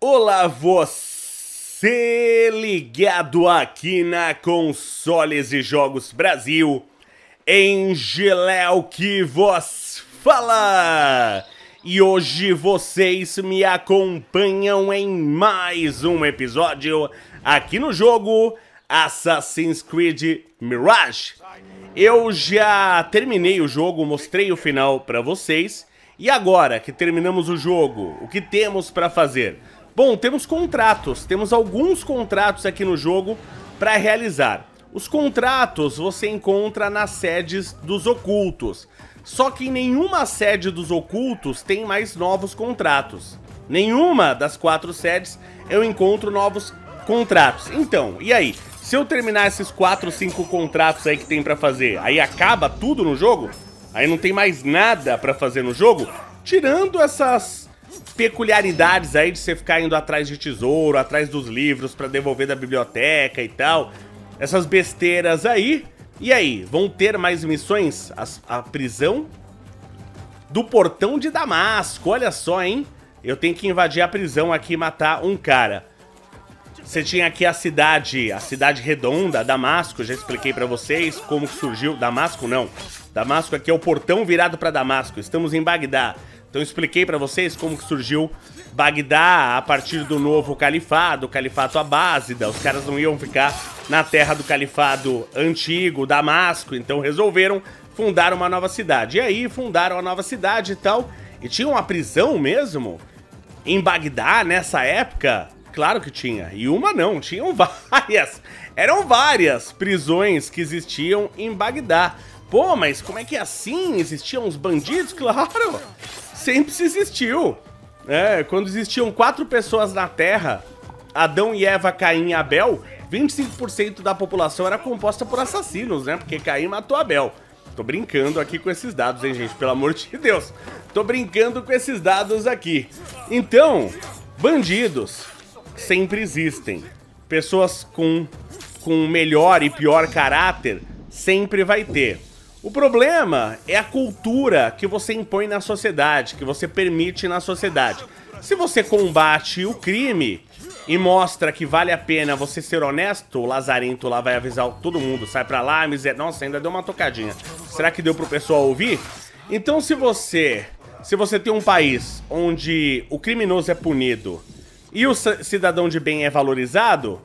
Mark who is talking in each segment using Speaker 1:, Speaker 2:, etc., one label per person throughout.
Speaker 1: Olá você ligado aqui na Consoles e Jogos Brasil, em Geléu que vos fala! E hoje vocês me acompanham em mais um episódio aqui no jogo Assassin's Creed Mirage. Eu já terminei o jogo, mostrei o final para vocês, e agora que terminamos o jogo, o que temos para fazer? Bom, temos contratos, temos alguns contratos aqui no jogo para realizar. Os contratos você encontra nas sedes dos ocultos, só que nenhuma sede dos ocultos tem mais novos contratos. Nenhuma das quatro sedes eu encontro novos contratos. Então, e aí? Se eu terminar esses quatro, cinco contratos aí que tem para fazer, aí acaba tudo no jogo? Aí não tem mais nada para fazer no jogo? Tirando essas peculiaridades aí de você ficar indo atrás de tesouro, atrás dos livros para devolver da biblioteca e tal. Essas besteiras aí. E aí, vão ter mais missões? A, a prisão do portão de Damasco, olha só, hein? Eu tenho que invadir a prisão aqui e matar um cara. Você tinha aqui a cidade, a cidade redonda, Damasco, já expliquei para vocês como surgiu Damasco, não. Damasco aqui é o portão virado para Damasco. Estamos em Bagdá. Então expliquei para vocês como surgiu Bagdá a partir do novo califado, o califato abásida. Os caras não iam ficar na terra do califado antigo, Damasco, então resolveram fundar uma nova cidade. E aí fundaram a nova cidade e tal, e tinha uma prisão mesmo em Bagdá nessa época. Claro que tinha, e uma não, tinham várias. Eram várias prisões que existiam em Bagdá. Pô, mas como é que é assim? Existiam os bandidos? Claro! Sempre se existiu. É, quando existiam quatro pessoas na Terra, Adão e Eva, Caim e Abel, 25% da população era composta por assassinos, né? Porque Caim matou Abel. Tô brincando aqui com esses dados, hein, gente? Pelo amor de Deus. Tô brincando com esses dados aqui. Então, bandidos sempre existem. Pessoas com, com melhor e pior caráter sempre vai ter. O problema é a cultura que você impõe na sociedade, que você permite na sociedade. Se você combate o crime e mostra que vale a pena você ser honesto, o lazarento lá vai avisar todo mundo, sai pra lá, miser... Nossa, ainda deu uma tocadinha. Será que deu pro pessoal ouvir? Então se você, se você tem um país onde o criminoso é punido e o cidadão de bem é valorizado,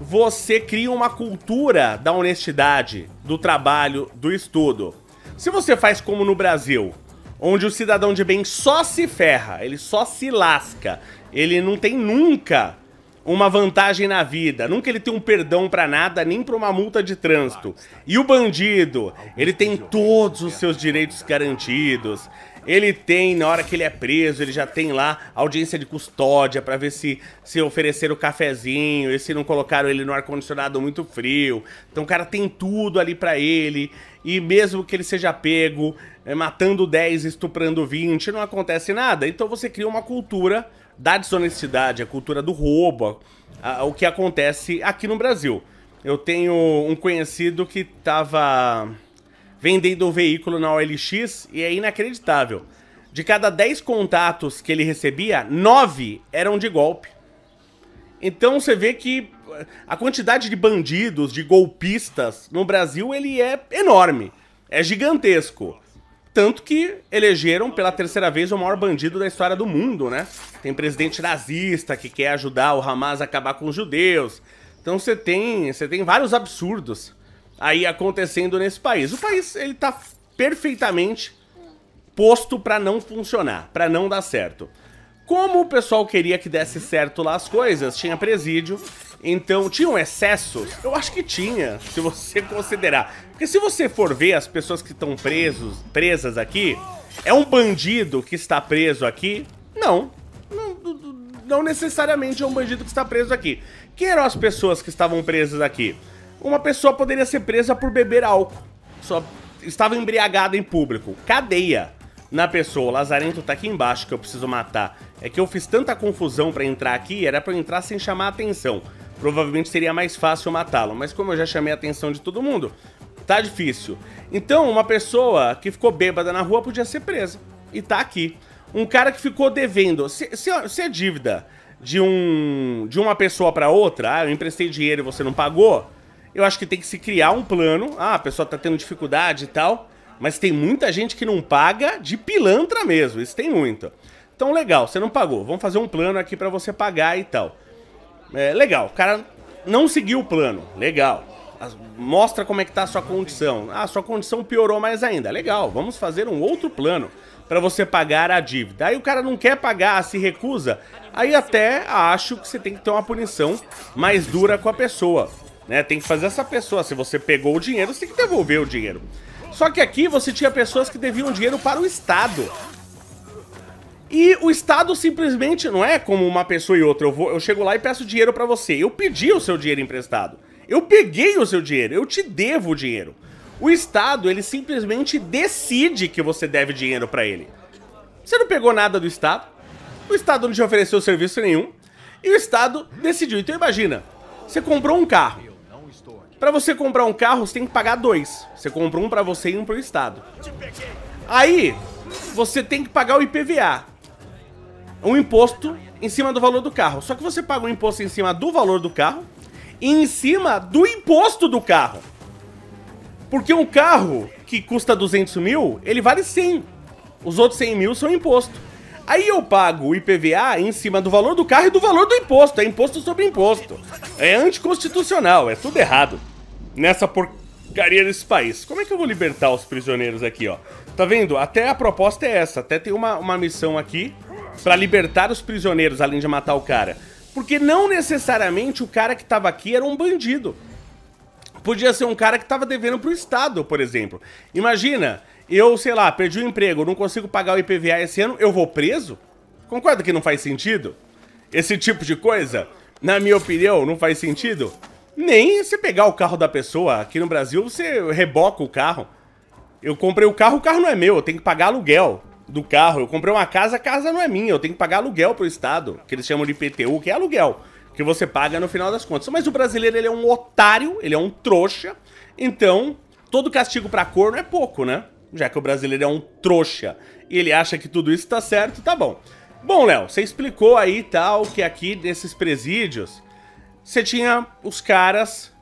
Speaker 1: você cria uma cultura da honestidade, do trabalho, do estudo. Se você faz como no Brasil, onde o cidadão de bem só se ferra, ele só se lasca, ele não tem nunca uma vantagem na vida, nunca ele tem um perdão para nada, nem para uma multa de trânsito. E o bandido, ele tem todos os seus direitos garantidos, ele tem, na hora que ele é preso, ele já tem lá audiência de custódia para ver se se ofereceram o cafezinho, e se não colocaram ele no ar condicionado muito frio. Então o cara tem tudo ali para ele. E mesmo que ele seja pego, é, matando 10, estuprando 20, não acontece nada. Então você cria uma cultura da desonestidade, a cultura do roubo, a, a, o que acontece aqui no Brasil. Eu tenho um conhecido que tava vendendo o veículo na OLX e é inacreditável. De cada 10 contatos que ele recebia, 9 eram de golpe. Então você vê que eh, a quantidade de bandidos, de golpistas no Brasil, ele é enorme. É gigantesco. Tanto que elegeram pela terceira vez o maior bandido da história do mundo, né? Tem presidente nazista que quer ajudar o Hamas a acabar com os judeus. Então você tem, você tem vários absurdos aí acontecendo nesse país. O país ele tá perfeitamente posto para não funcionar, para não dar certo. Como o pessoal queria que desse certo lá as coisas, tinha presídio, então tinha um excesso. Eu acho que tinha, se você considerar. Porque se você for ver as pessoas que estão presos, presas aqui, é um bandido que está preso aqui? Não. não. Não necessariamente é um bandido que está preso aqui. Quem eram as pessoas que estavam presas aqui? uma pessoa poderia ser presa por beber álcool. Só estava embriagada em público. Cadeia na pessoa. O Lazarento tá aqui embaixo que eu preciso matar. É que eu fiz tanta confusão para entrar aqui, era para eu entrar sem chamar a atenção. Provavelmente seria mais fácil matá-lo, mas como eu já chamei a atenção de todo mundo, tá difícil. Então, uma pessoa que ficou bêbada na rua podia ser presa. E tá aqui. Um cara que ficou devendo. Se, se, se é dívida de um de uma pessoa para outra, ah, eu emprestei dinheiro e você não pagou, eu acho que tem que se criar um plano. Ah, a pessoa tá tendo dificuldade e tal. Mas tem muita gente que não paga de pilantra mesmo. Isso tem muito. Então, legal, você não pagou. Vamos fazer um plano aqui para você pagar e tal. É, legal, o cara não seguiu o plano. Legal. mostra como é que tá a sua condição. Ah, sua condição piorou mais ainda. Legal, vamos fazer um outro plano para você pagar a dívida. Aí o cara não quer pagar, se recusa. Aí até acho que você tem que ter uma punição mais dura com a pessoa. Né? Tem que fazer essa pessoa. Se você pegou o dinheiro, você tem que devolver o dinheiro. Só que aqui você tinha pessoas que deviam dinheiro para o Estado. E o Estado simplesmente não é como uma pessoa e outra. Eu, vou, eu chego lá e peço dinheiro para você. Eu pedi o seu dinheiro emprestado. Eu peguei o seu dinheiro. Eu te devo o dinheiro. O Estado, ele simplesmente decide que você deve dinheiro para ele. Você não pegou nada do Estado. O Estado não te ofereceu serviço nenhum. E o Estado decidiu. Então imagina, você comprou um carro. Para você comprar um carro, você tem que pagar dois. Você compra um para você e um pro estado. Aí, você tem que pagar o IPVA. Um imposto em cima do valor do carro. Só que você paga um imposto em cima do valor do carro e em cima do imposto do carro. Porque um carro que custa 200 mil, ele vale 100. Os outros 100 mil são imposto. Aí eu pago o IPVA em cima do valor do carro e do valor do imposto. É imposto sobre imposto. É anticonstitucional, é tudo errado. Nessa porcaria desse país. Como é que eu vou libertar os prisioneiros aqui, ó? Tá vendo? Até a proposta é essa. Até tem uma, uma missão aqui para libertar os prisioneiros, além de matar o cara. Porque não necessariamente o cara que tava aqui era um bandido. Podia ser um cara que tava devendo pro Estado, por exemplo. Imagina eu, sei lá, perdi o emprego, não consigo pagar o IPVA esse ano, eu vou preso? Concorda que não faz sentido? Esse tipo de coisa, na minha opinião, não faz sentido. Nem você pegar o carro da pessoa. Aqui no Brasil, você reboca o carro. Eu comprei o carro, o carro não é meu, eu tenho que pagar aluguel do carro. Eu comprei uma casa, a casa não é minha, eu tenho que pagar aluguel pro Estado, que eles chamam de IPTU, que é aluguel, que você paga no final das contas. Mas o brasileiro, ele é um otário, ele é um trouxa, então todo castigo pra corno é pouco, né? já que o brasileiro é um trouxa e ele acha que tudo isso tá certo, tá bom. Bom, Léo, você explicou aí tal que aqui nesses presídios você tinha os caras.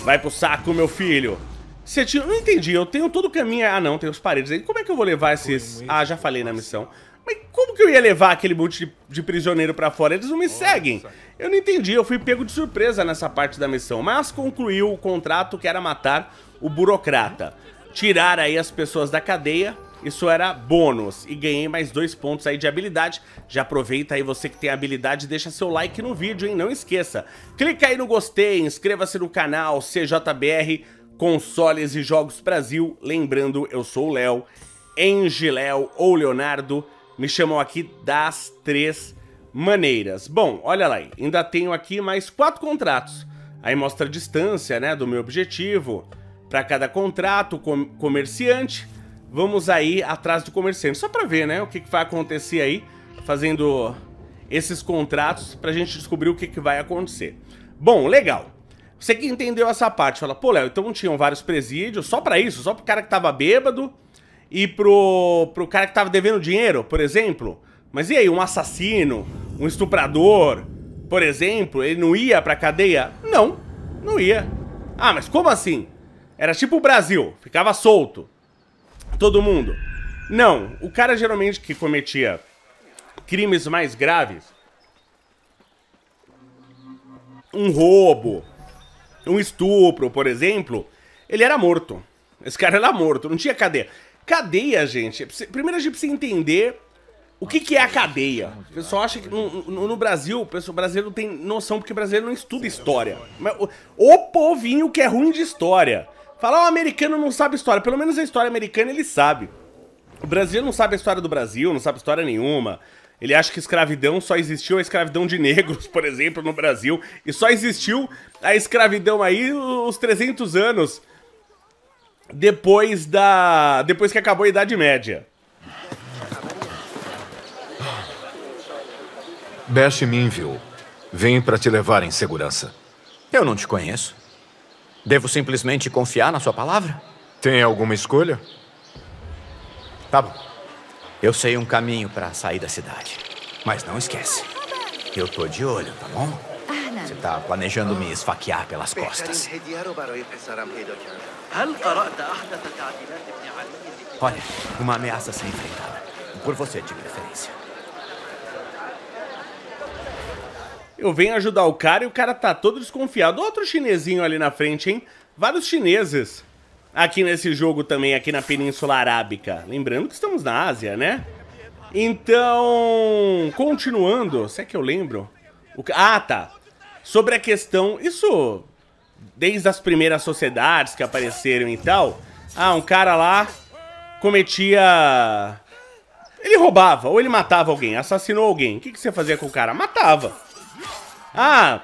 Speaker 1: Vai pro saco, meu filho. Você tinha. Não entendi, eu tenho todo o caminho. Ah, não, tem os paredes aí. Como é que eu vou levar esses. Ah, já falei na missão. Mas como que eu ia levar aquele monte de, de prisioneiro para fora? Eles não me seguem. Eu não entendi, eu fui pego de surpresa nessa parte da missão, mas concluiu o contrato que era matar o burocrata tirar aí as pessoas da cadeia. Isso era bônus e ganhei mais dois pontos aí de habilidade. Já aproveita aí você que tem habilidade deixa seu like no vídeo, hein? Não esqueça. Clica aí no gostei, inscreva-se no canal CJBR Consoles e Jogos Brasil. Lembrando, eu sou o Léo, Engiléo ou Leonardo. Me chamam aqui das três maneiras. Bom, olha lá, ainda tenho aqui mais quatro contratos. Aí mostra a distância, né, do meu objetivo para cada contrato, com comerciante. Vamos aí atrás do comerciante, só para ver, né, o que, que vai acontecer aí, fazendo esses contratos para a gente descobrir o que, que vai acontecer. Bom, legal. Você que entendeu essa parte, fala, pô, Léo, então tinham vários presídios só para isso, só pro cara que tava bêbado e pro, pro cara que tava devendo dinheiro, por exemplo. Mas e aí, um assassino, um estuprador, por exemplo, ele não ia pra cadeia? Não, não ia. Ah, mas como assim? Era tipo o Brasil, ficava solto. Todo mundo. Não, o cara geralmente que cometia crimes mais graves, um roubo, um estupro, por exemplo, ele era morto. Esse cara era morto, não tinha cadeia. Cadeia, gente, é primeiro a gente precisa entender o que, que é a cadeia. O pessoal acha que no, no, Brasil, o, pessoal, brasileiro não tem noção porque o brasileiro não estuda história. o, o povinho que é ruim de história. Falar o americano não sabe história. Pelo menos a história americana ele sabe. O brasileiro não sabe a história do Brasil, não sabe história nenhuma. Ele acha que escravidão só existiu a escravidão de negros, por exemplo, no Brasil. E só existiu a escravidão aí os 300 anos depois da depois que acabou a Idade Média.
Speaker 2: Beste me vem para te levar em segurança. Eu não te conheço. Devo simplesmente confiar na sua palavra? Tem alguma escolha? Tá bom.
Speaker 3: Eu sei um caminho para sair da cidade. Mas não esquece. Eu tô de olho, tá bom? Você tá planejando me esfaquear pelas costas. Olha, uma ameaça sem enfrentada.
Speaker 1: Por você, de preferência. Eu venho ajudar o cara e o cara tá todo desconfiado. Outro chinesinho ali na frente, hein? Vários chineses aqui nesse jogo também, aqui na Península Arábica. Lembrando que estamos na Ásia, né? Então, continuando, se é que eu lembro. O... ah, tá. Sobre a questão, isso desde as primeiras sociedades que apareceram e tal. Ah, um cara lá cometia... Ele roubava, ou ele matava alguém, assassinou alguém. O que, que você fazia com o cara? Matava. Ah,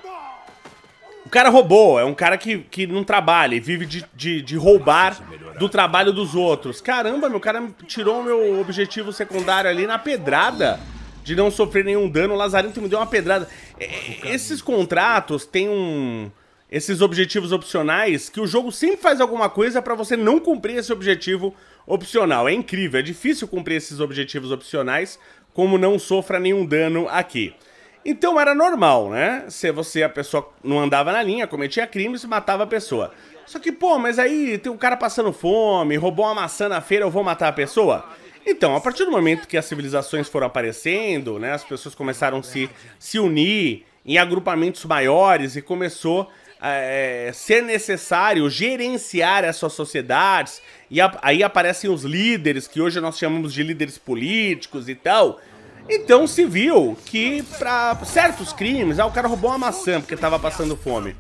Speaker 1: o cara roubou, é um cara que, que não trabalha e vive de, de, de roubar do trabalho dos outros. Caramba, meu cara tirou o meu objetivo secundário ali na pedrada de não sofrer nenhum dano. O Lazarento me deu uma pedrada. Esses contratos têm um. Esses objetivos opcionais que o jogo sempre faz alguma coisa para você não cumprir esse objetivo opcional. É incrível, é difícil cumprir esses objetivos opcionais como não sofra nenhum dano aqui. Então era normal, né? Se você, a pessoa não andava na linha, cometia crimes, matava a pessoa. Só que, pô, mas aí tem um cara passando fome, roubou uma maçã na feira, eu vou matar a pessoa? Então, a partir do momento que as civilizações foram aparecendo, né, as pessoas começaram a se, se unir em agrupamentos maiores e começou a eh, é, eh, ser necessário gerenciar essas sociedades. E a, aí aparecem os líderes, que hoje nós chamamos de líderes políticos e tal, então se viu que para certos crimes, ah, o cara roubou uma maçã porque tava passando fome.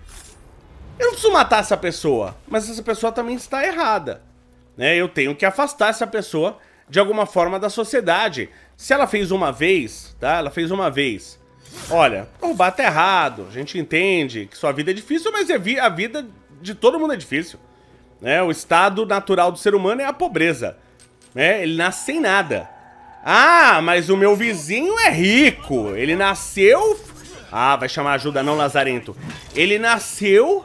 Speaker 1: Eu não preciso matar essa pessoa, mas essa pessoa também está errada. Né? Eu tenho que afastar essa pessoa de alguma forma da sociedade. Se ela fez uma vez, tá? Ela fez uma vez. Olha, roubar tá errado, a gente entende que sua vida é difícil, mas é a vida de todo mundo é difícil. Né? O estado natural do ser humano é a pobreza. Né? Ele nasce sem nada. Ah, mas o meu vizinho é rico. Ele nasceu... Ah, vai chamar ajuda não, Lazarento. Ele nasceu...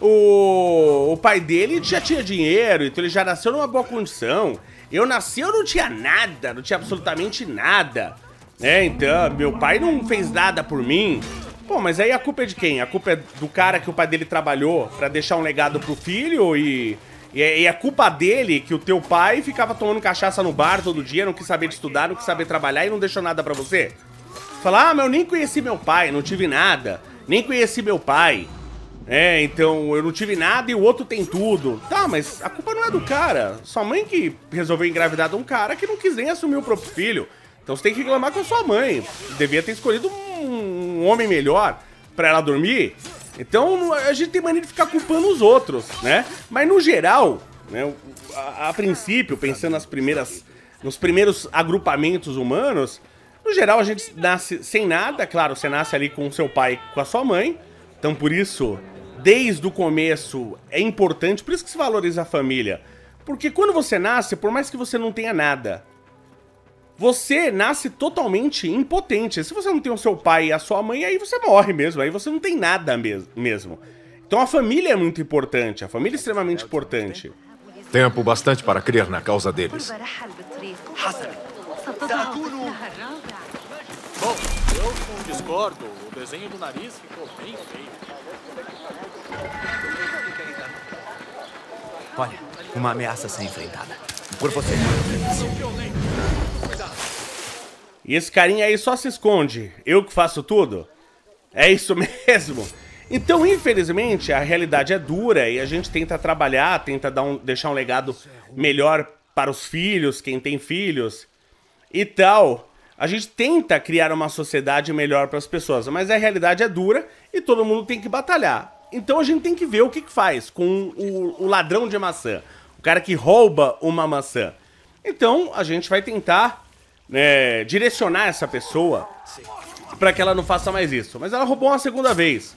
Speaker 1: O, o pai dele já tinha dinheiro, então ele já nasceu numa boa condição. Eu nasci, eu não tinha nada, não tinha absolutamente nada. É, então, meu pai não fez nada por mim. Bom, mas aí a culpa é de quem? A culpa é do cara que o pai dele trabalhou para deixar um legado pro filho e e é, e é culpa dele que o teu pai ficava tomando cachaça no bar todo dia, não quis saber de estudar, não quis saber trabalhar e não deixou nada para você? Falar, ah, mas eu nem conheci meu pai, não tive nada. Nem conheci meu pai. É, então eu não tive nada e o outro tem tudo. Tá, mas a culpa não é do cara. Sua mãe que resolveu engravidar de um cara que não quis nem assumir o próprio filho. Então você tem que reclamar com a sua mãe. Devia ter escolhido um, um homem melhor para ela dormir. Então a gente tem mania de ficar culpando os outros, né? Mas no geral, né, a, a princípio, pensando nas primeiras, nos primeiros agrupamentos humanos, no geral a gente nasce sem nada, claro, você nasce ali com seu pai, com a sua mãe. Então por isso, desde o começo é importante, por isso que se valoriza a família. Porque quando você nasce, por mais que você não tenha nada, você nasce totalmente impotente. Se você não tem o seu pai e a sua mãe, aí você morre mesmo, aí você não tem nada mes mesmo. Então a família é muito importante, a família é extremamente importante.
Speaker 2: Tempo bastante para crer na causa deles.
Speaker 1: Bom, eu discordo. O desenho do nariz ficou bem feio. Olha, uma ameaça a ser enfrentada. Por você.
Speaker 2: São violentos.
Speaker 1: E esse carinha aí só se esconde. Eu que faço tudo? É isso mesmo? Então, infelizmente, a realidade é dura e a gente tenta trabalhar, tenta dar um, deixar um legado melhor para os filhos, quem tem filhos e tal. A gente tenta criar uma sociedade melhor para as pessoas, mas a realidade é dura e todo mundo tem que batalhar. Então a gente tem que ver o que, que faz com o, o ladrão de maçã, o cara que rouba uma maçã. Então a gente vai tentar né, direcionar essa pessoa para que ela não faça mais isso. Mas ela roubou uma segunda vez.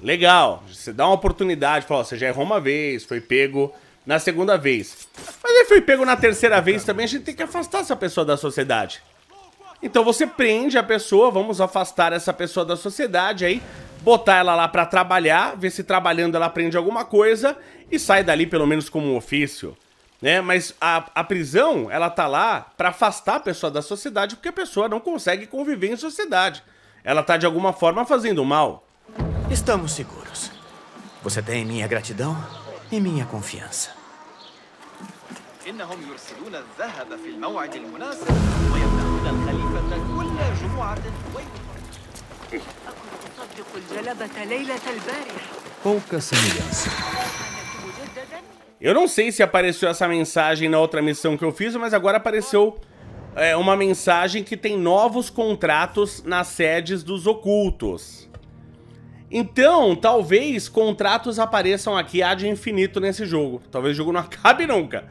Speaker 1: Legal, você dá uma oportunidade, fala, você já errou uma vez, foi pego na segunda vez. Mas ele foi pego na terceira vez também, a gente tem que afastar essa pessoa da sociedade. Então você prende a pessoa, vamos afastar essa pessoa da sociedade aí, botar ela lá para trabalhar, ver se trabalhando ela aprende alguma coisa e sai dali pelo menos como um ofício né? Mas a, a prisão, ela tá lá para afastar a pessoa da sociedade porque a pessoa não consegue conviver em sociedade. Ela tá de alguma forma fazendo mal. Estamos seguros. Você tem minha gratidão e
Speaker 3: minha confiança.
Speaker 1: Pouca semelhança. Eu não sei se apareceu essa mensagem na outra missão que eu fiz, mas agora apareceu é, uma mensagem que tem novos contratos nas sedes dos ocultos. Então, talvez contratos apareçam aqui há de infinito nesse jogo. Talvez o jogo não acabe nunca.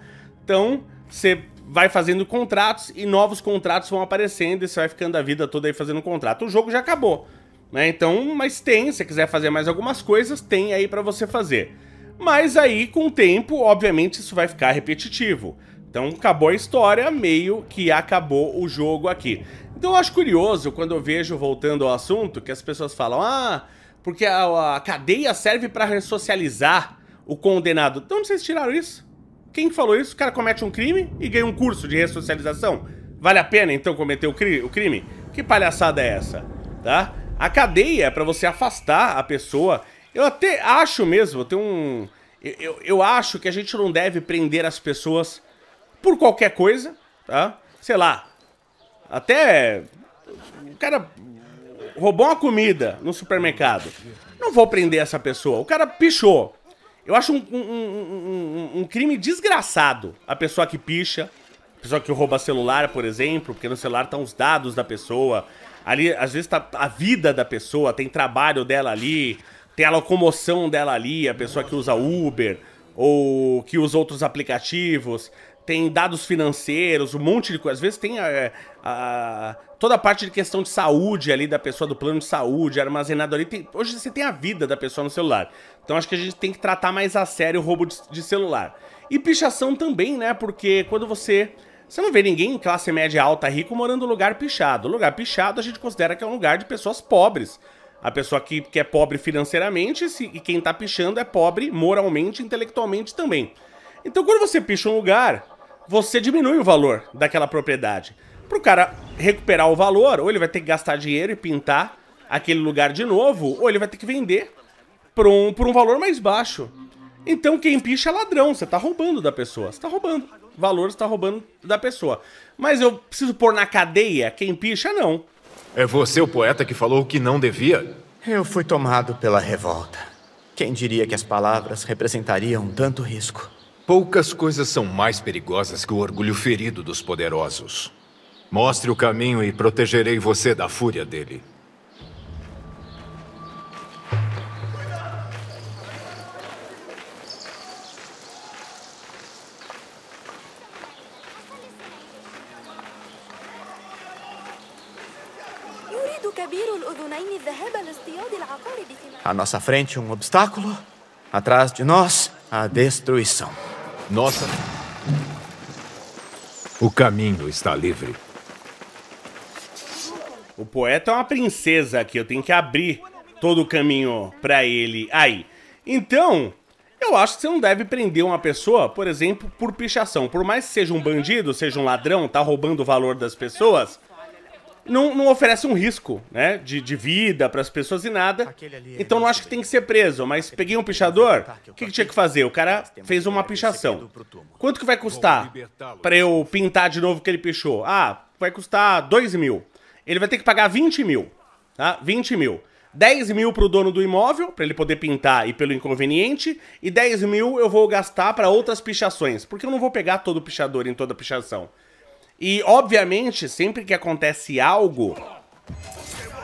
Speaker 1: Então, você vai fazendo contratos e novos contratos vão aparecendo e você vai ficando a vida toda aí fazendo contrato. O jogo já acabou, né? Então, mas tem, se quiser fazer mais algumas coisas, tem aí para você fazer. Mas aí, com o tempo, obviamente, isso vai ficar repetitivo. Então acabou a história, meio que acabou o jogo aqui. Então eu acho curioso quando eu vejo, voltando ao assunto, que as pessoas falam: ah, porque a, a cadeia serve para ressocializar o condenado. Então vocês tiraram isso? Quem falou isso? O cara comete um crime e ganha um curso de ressocialização. Vale a pena então cometer o, cri o crime? Que palhaçada é essa? Tá? A cadeia é para você afastar a pessoa eu até acho mesmo, eu tenho um. Eu, eu, eu acho que a gente não deve prender as pessoas por qualquer coisa, tá? Sei lá. Até. O cara roubou uma comida no supermercado. Não vou prender essa pessoa. O cara pichou. Eu acho um, um, um, um, crime desgraçado a pessoa que picha, a pessoa que rouba celular, por exemplo, porque no celular estão tá os dados da pessoa. Ali, às vezes, tá a vida da pessoa, tem trabalho dela ali, tem a locomoção dela ali, a pessoa que usa Uber ou que usa outros aplicativos, tem dados financeiros, um monte de coisa. Às vezes tem a, eh, a, toda a parte de questão de saúde ali da pessoa, do plano de saúde armazenado ali. Tem, hoje você tem a vida da pessoa no celular. Então acho que a gente tem que tratar mais a sério o roubo de, de celular. E pichação também, né? Porque quando você. Você não vê ninguém em classe média alta rico morando em lugar pichado. Lugar pichado a gente considera que é um lugar de pessoas pobres a pessoa que, que é pobre financeiramente se, e quem tá pichando é pobre moralmente, intelectualmente também. Então quando você picha um lugar, você diminui o valor daquela propriedade. Pro cara recuperar o valor, ou ele vai ter que gastar dinheiro e pintar aquele lugar de novo, ou ele vai ter que vender por um, por um valor mais baixo. Então quem picha é ladrão, você tá roubando da pessoa, você tá roubando. Valor você tá roubando da pessoa. Mas eu preciso pôr na cadeia quem picha? Não. É você o poeta que falou o que não devia?
Speaker 3: Eu fui tomado pela revolta. Quem diria que as palavras representariam tanto
Speaker 2: risco? Poucas coisas são mais perigosas que o orgulho ferido dos poderosos. Mostre o caminho e protegerei você da fúria dele.
Speaker 3: nossa frente, um obstáculo. Atrás de nós, a
Speaker 1: destruição. Nossa.
Speaker 2: O caminho está livre.
Speaker 1: O poeta é uma princesa aqui, eu tenho que abrir todo o caminho para ele aí. Então, eu acho que você não deve prender uma pessoa, por exemplo, por pichação. Por mais que seja um bandido, seja um ladrão, tá roubando o valor das pessoas, não, não oferece um risco, né? De, de vida para as pessoas e nada. É então não acho que tem que ser preso, mas peguei um é pichador, tá, o que, que tinha que fazer? O cara fez uma é pichação. Quanto que vai custar para eu pintar de novo o que ele pichou? Ah, vai custar 2 mil. Ele vai ter que pagar 20 mil, tá? 20 mil. 10 mil para o dono do imóvel, para ele poder pintar e pelo inconveniente, e 10 mil eu vou gastar para outras pichações, porque eu não vou pegar todo pichador em toda pichação. E, obviamente, sempre que acontece algo,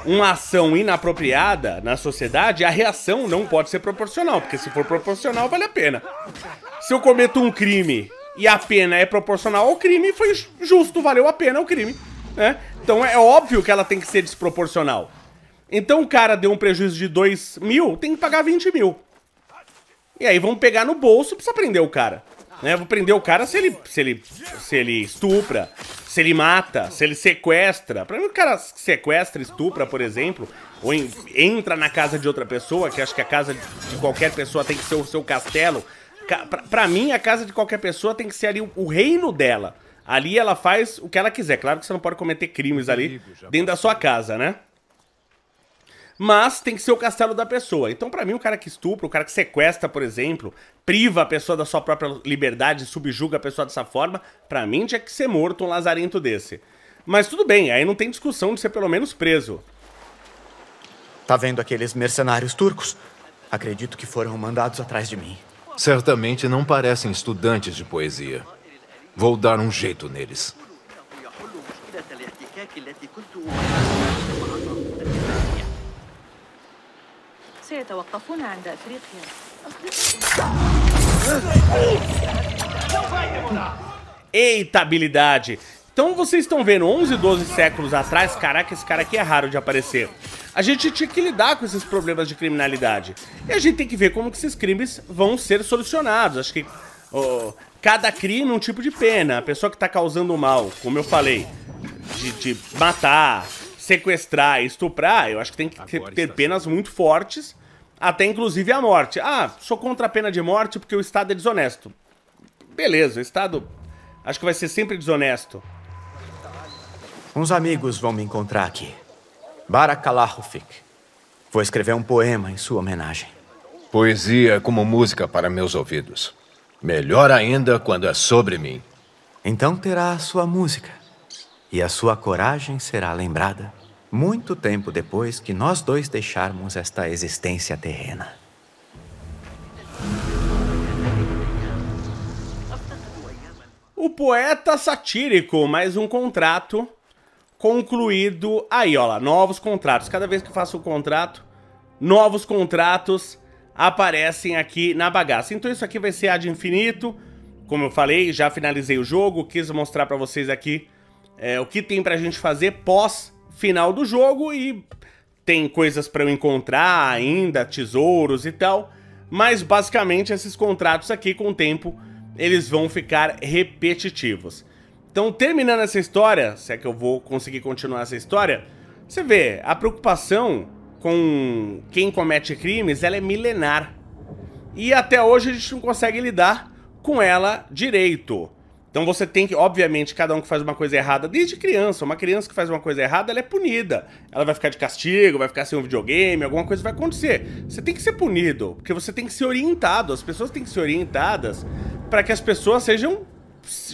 Speaker 1: uma ação inapropriada na sociedade, a reação não pode ser proporcional, porque se for proporcional, vale a pena. Se eu cometo um crime e a pena é proporcional ao crime, foi justo, valeu a pena o crime. Né? Então é óbvio que ela tem que ser desproporcional. Então o cara deu um prejuízo de 2 mil, tem que pagar 20 mil. E aí vamos pegar no bolso pra prender o cara. Né? vou prender o cara se ele, se ele, se ele estupra, se ele mata, se ele sequestra. Pra mim, o cara sequestra, estupra, por exemplo, ou em, entra na casa de outra pessoa, que acho que a casa de qualquer pessoa tem que ser o seu castelo. para pra, mim, a casa de qualquer pessoa tem que ser ali o, o reino dela. Ali ela faz o que ela quiser. Claro que você não pode cometer crimes ali dentro da sua casa, né? mas tem que ser o castelo da pessoa. Então, para mim, o cara que estupra, o cara que sequestra, por exemplo, priva a pessoa da sua própria liberdade, subjuga a pessoa dessa forma, para mim tinha que ser morto um lazarento desse. Mas tudo bem, aí não tem discussão de ser pelo menos preso. Tá
Speaker 3: vendo aqueles mercenários turcos? Acredito que foram mandados atrás de mim.
Speaker 2: Certamente não parecem estudantes de poesia. Vou dar um jeito neles.
Speaker 3: سيتوقفون عند
Speaker 1: Eita habilidade! Então vocês estão vendo, 11, 12 séculos atrás, caraca, esse cara aqui é raro de aparecer. A gente tinha que lidar com esses problemas de criminalidade. E a gente tem que ver como que esses crimes vão ser solucionados. Acho que oh, cada crime é um tipo de pena. A pessoa que está causando mal, como eu falei, de, de matar, sequestrar, estuprar, eu acho que tem que ter penas muito fortes até inclusive a morte. Ah, sou contra a pena de morte porque o Estado é desonesto. Beleza, o Estado acho que vai ser sempre desonesto.
Speaker 3: Uns amigos vão me encontrar aqui.
Speaker 1: Barakalahufik.
Speaker 2: Vou escrever um poema em sua homenagem. Poesia como música para meus ouvidos. Melhor ainda quando é sobre mim. Então terá a sua música.
Speaker 3: E a sua coragem será lembrada muito tempo depois que nós dois deixarmos esta existência terrena.
Speaker 1: O poeta satírico, mais um contrato concluído. Aí, olha lá, novos contratos. Cada vez que eu faço um contrato, novos contratos aparecem aqui na bagaça. Então isso aqui vai ser ad infinito. Como eu falei, já finalizei o jogo, quis mostrar para vocês aqui é, o que tem pra gente fazer pós final do jogo e tem coisas para eu encontrar ainda, tesouros e tal, mas basicamente esses contratos aqui com o tempo eles vão ficar repetitivos. Então, terminando essa história, se é que eu vou conseguir continuar essa história, você vê, a preocupação com quem comete crimes, ela é milenar. E até hoje a gente não consegue lidar com ela direito. Então você tem que, obviamente, cada um que faz uma coisa errada, desde criança, uma criança que faz uma coisa errada, ela é punida. Ela vai ficar de castigo, vai ficar sem um videogame, alguma coisa vai acontecer. Você tem que ser punido, porque você tem que ser orientado, as pessoas têm que ser orientadas para que as pessoas sejam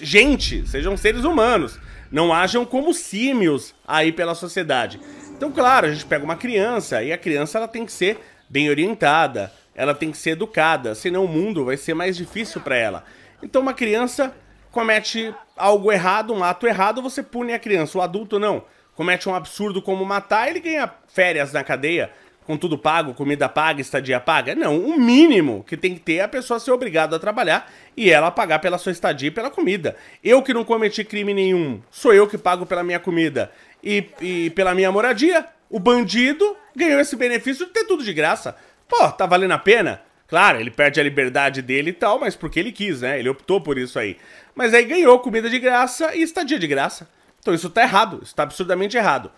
Speaker 1: gente, sejam seres humanos, não hajam como símios aí pela sociedade. Então, claro, a gente pega uma criança e a criança ela tem que ser bem orientada, ela tem que ser educada, senão o mundo vai ser mais difícil para ela. Então, uma criança comete algo errado, um ato errado, você pune a criança. O adulto não. Comete um absurdo como matar, ele ganha férias na cadeia, com tudo pago, comida paga, estadia paga. Não, o mínimo que tem que ter é a pessoa ser obrigada a trabalhar e ela pagar pela sua estadia e pela comida. Eu que não cometi crime nenhum, sou eu que pago pela minha comida e, e pela minha moradia. O bandido ganhou esse benefício de ter tudo de graça. Pô, tá valendo a pena? Claro, ele perde a liberdade dele e tal, mas porque ele quis, né? Ele optou por isso aí mas aí ganhou comida de graça e estadia de graça. Então isso tá errado, isso tá absurdamente errado.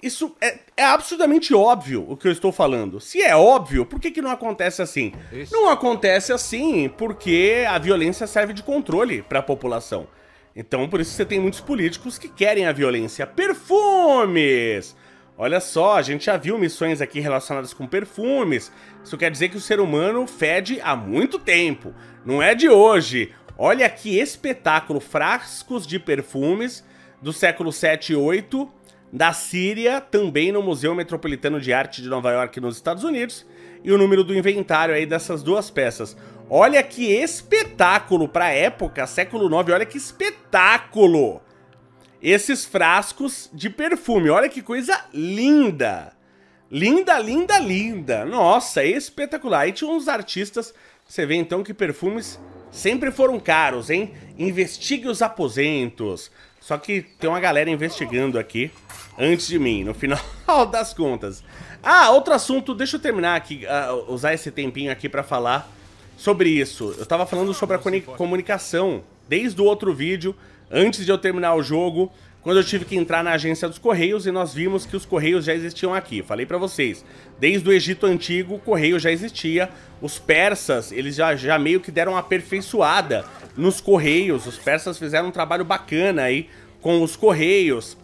Speaker 1: Isso é, é absurdamente óbvio o que eu estou falando. Se é óbvio, por que, que não acontece assim? Isso. Não acontece assim porque a violência serve de controle para a população. Então por isso você tem muitos políticos que querem a violência. Perfumes! Olha só, a gente já viu missões aqui relacionadas com perfumes. Isso quer dizer que o ser humano fede há muito tempo. Não é de hoje. Olha que espetáculo! Frascos de perfumes do século 7 e 8 da Síria, também no Museu Metropolitano de Arte de Nova York, nos Estados Unidos, e o número do inventário aí dessas duas peças. Olha que espetáculo para época, século 9, olha que espetáculo! Esses frascos de perfume, olha que coisa linda! Linda, linda, linda! Nossa, é espetacular! Aí tinha uns artistas, você vê então que perfumes sempre foram caros, hein? Investigue os aposentos. Só que tem uma galera investigando aqui antes de mim, no final das contas. Ah, outro assunto, deixa eu terminar aqui, uh, usar esse tempinho aqui para falar sobre isso. Eu tava falando sobre a comunicação desde o outro vídeo, antes de eu terminar o jogo quando eu tive que entrar na agência dos Correios e nós vimos que os Correios já existiam aqui. Falei para vocês, desde o Egito Antigo o Correio já existia, os persas eles já, já meio que deram uma aperfeiçoada nos Correios, os persas fizeram um trabalho bacana aí com os Correios.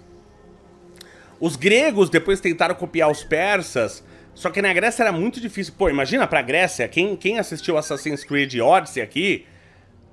Speaker 1: Os gregos depois tentaram copiar os persas, só que na Grécia era muito difícil. Pô, imagina pra Grécia, quem, quem assistiu Assassin's Creed Odyssey aqui,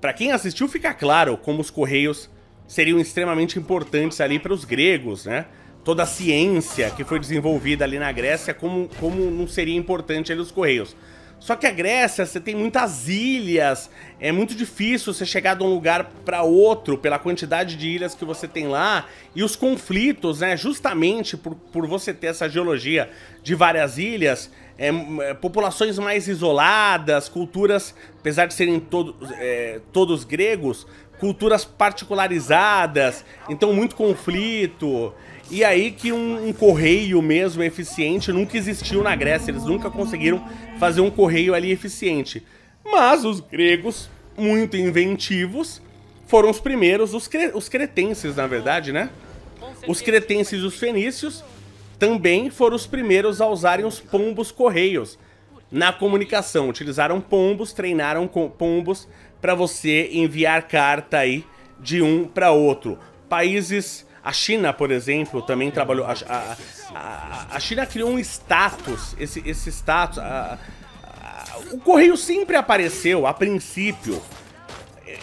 Speaker 1: pra quem assistiu fica claro como os Correios seriam extremamente importantes ali para os gregos, né? Toda a ciência que foi desenvolvida ali na Grécia, como, como não seria importante ali os Correios. Só que a Grécia, você tem muitas ilhas, é muito difícil você chegar de um lugar para outro pela quantidade de ilhas que você tem lá e os conflitos, né? Justamente por, por você ter essa geologia de várias ilhas, é, é, populações mais isoladas, culturas, apesar de serem todo, é, todos gregos, culturas particularizadas, então muito conflito. E aí que um, um, correio mesmo eficiente nunca existiu na Grécia, eles nunca conseguiram fazer um correio ali eficiente. Mas os gregos, muito inventivos, foram os primeiros, os, cre os cretenses, na verdade, né? Os cretenses e os fenícios também foram os primeiros a usarem os pombos correios na comunicação. Utilizaram pombos, treinaram pombos para você enviar carta aí de um para outro. Países, a China, por exemplo, também trabalhou. A, a, a, China criou um status, esse, esse status. A, o correio sempre apareceu a princípio.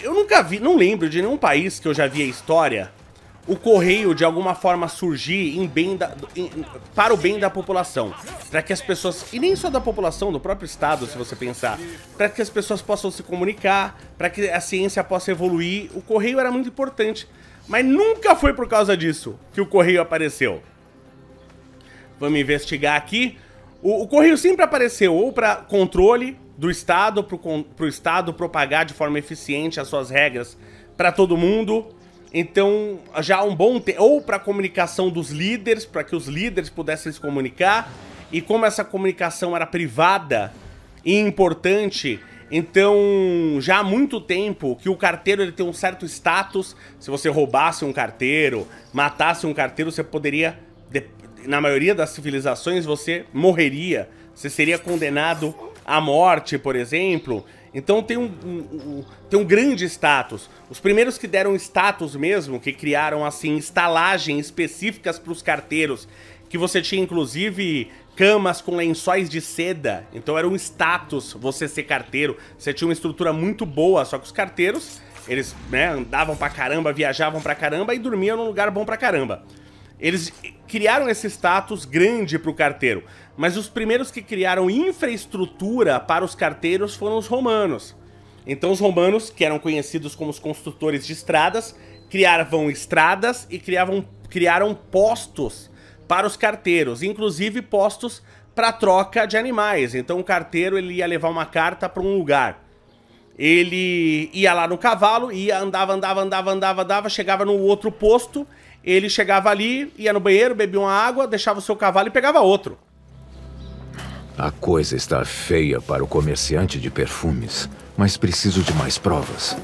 Speaker 1: Eu nunca vi, não lembro de nenhum país que eu já vi a história o correio de alguma forma surgir em bem da, em, para o bem da população, para que as pessoas, e nem só da população, do próprio estado, se você pensar, para que as pessoas possam se comunicar, para que a ciência possa evoluir, o correio era muito importante, mas nunca foi por causa disso que o correio apareceu. Vamos investigar aqui. O, o correio sempre apareceu ou para controle do estado, para o estado propagar de forma eficiente as suas regras para todo mundo então, já há um bom tempo, ou para comunicação dos líderes, para que os líderes pudessem se comunicar, e como essa comunicação era privada e importante, então, já há muito tempo que o carteiro ele tem um certo status. Se você roubasse um carteiro, matasse um carteiro, você poderia, na maioria das civilizações, você morreria. Você seria condenado à morte, por exemplo. Então tem um, um, um, tem um grande status. Os primeiros que deram status mesmo, que criaram assim estalagens específicas para os carteiros, que você tinha inclusive camas com lençóis de seda. Então era um status você ser carteiro. Você tinha uma estrutura muito boa, só que os carteiros, eles né, andavam pra caramba, viajavam pra caramba e dormiam num lugar bom pra caramba. Eles criaram esse status grande para o carteiro, mas os primeiros que criaram infraestrutura para os carteiros foram os romanos. Então os romanos, que eram conhecidos como os construtores de estradas, criavam estradas e criavam, criaram postos para os carteiros, inclusive postos para troca de animais. Então o carteiro ele ia levar uma carta para um lugar. Ele ia lá no cavalo, ia andava, andava, andava, andava, andava, chegava no outro posto ele chegava ali, ia no banheiro, bebia uma água, deixava o seu cavalo e pegava outro.
Speaker 2: A coisa está feia para o comerciante de perfumes, mas preciso de mais provas.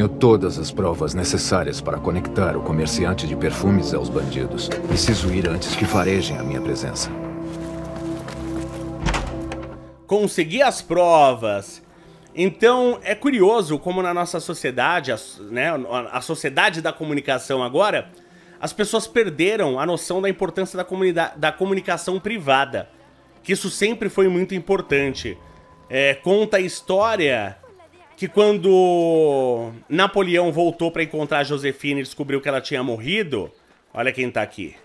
Speaker 2: Tenho todas as provas necessárias para conectar o comerciante de perfumes aos bandidos. Preciso ir antes que farejem a minha presença.
Speaker 1: Consegui as provas. Então, é curioso como na nossa sociedade, né, a sociedade da comunicação agora, as pessoas perderam a noção da importância da, da comunicação privada, que isso sempre foi muito importante. É, conta a história que quando Napoleão voltou para encontrar Josefina e descobriu que ela tinha morrido, olha quem está aqui.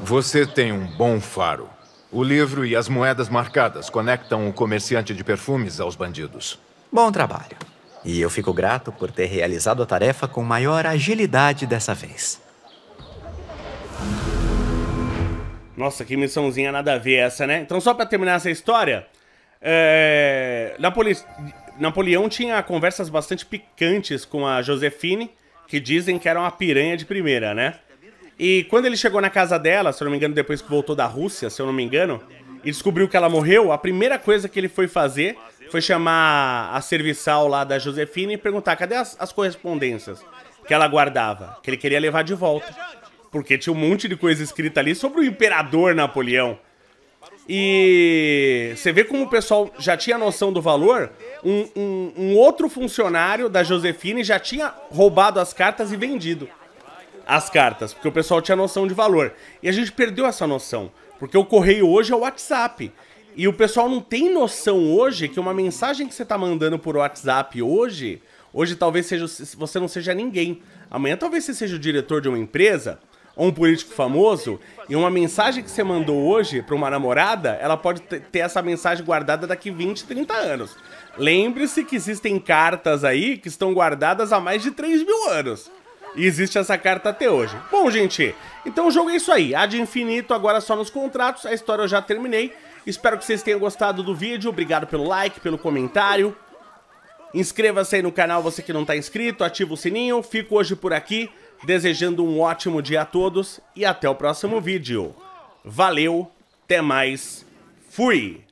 Speaker 2: Você tem um bom faro. O livro e as moedas marcadas conectam o comerciante de perfumes aos bandidos. Bom trabalho. E eu fico
Speaker 3: grato por ter realizado a tarefa com maior agilidade dessa vez.
Speaker 1: Nossa, que missãozinha nada a ver essa, né? Então, só para terminar essa história, é, Napole... Napoleão tinha conversas bastante picantes com a Josefine, que dizem que era uma piranha de primeira, né? E quando ele chegou na casa dela, se eu não me engano, depois que voltou da Rússia, se eu não me engano, e descobriu que ela morreu, a primeira coisa que ele foi fazer foi chamar a serviçal lá da Josefine e perguntar cadê as, as correspondências que ela guardava, que ele queria levar de volta. Porque tinha um monte de coisa escrita ali sobre o imperador Napoleão. E você vê como o pessoal já tinha noção do valor. Um, um, um, outro funcionário da Josefine já tinha roubado as cartas e vendido as cartas, porque o pessoal tinha noção de valor. E a gente perdeu essa noção, porque o correio hoje é o WhatsApp. E o pessoal não tem noção hoje que uma mensagem que você está mandando por WhatsApp hoje, hoje talvez seja você não seja ninguém. Amanhã talvez você seja o diretor de uma empresa, ou um político famoso, e uma mensagem que você mandou hoje para uma namorada, ela pode ter essa mensagem guardada daqui 20, 30 anos. Lembre-se que existem cartas aí que estão guardadas há mais de 3 mil anos. E existe essa carta até hoje. Bom, gente, então o jogo é isso aí. há de infinito agora só nos contratos, a história eu já terminei. Espero que vocês tenham gostado do vídeo. Obrigado pelo like, pelo comentário. Inscreva-se aí no canal, você que não está inscrito, ativa o sininho. Fico hoje por aqui desejando um ótimo dia a todos e até o próximo vídeo. Valeu, até mais, fui!